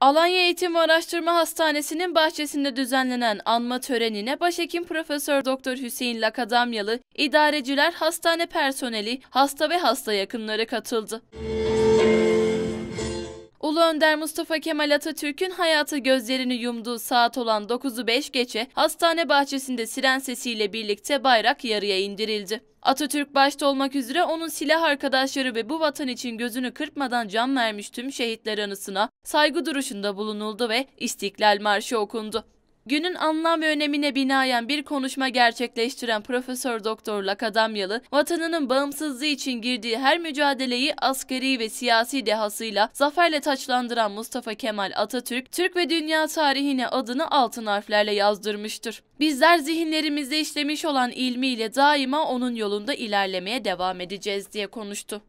Alanya Eğitim ve Araştırma Hastanesi'nin bahçesinde düzenlenen anma törenine Başhekim Profesör Doktor Hüseyin Lakadamyalı, idareciler, hastane personeli, hasta ve hasta yakınları katıldı. Müzik Ulu Önder Mustafa Kemal Atatürk'ün hayatı gözlerini yumduğu saat olan 9'u 5 geçe hastane bahçesinde siren sesiyle birlikte bayrak yarıya indirildi. Atatürk başta olmak üzere onun silah arkadaşları ve bu vatan için gözünü kırpmadan can vermiş tüm şehitler anısına saygı duruşunda bulunuldu ve İstiklal Marşı okundu. Günün anlam ve önemine binaen bir konuşma gerçekleştiren Profesör Doktor Lakadamyalı, vatanının bağımsızlığı için girdiği her mücadeleyi askeri ve siyasi dehasıyla zaferle taçlandıran Mustafa Kemal Atatürk, Türk ve dünya tarihine adını altın harflerle yazdırmıştır. Bizler zihinlerimizde işlemiş olan ilmiyle daima onun yolunda ilerlemeye devam edeceğiz diye konuştu.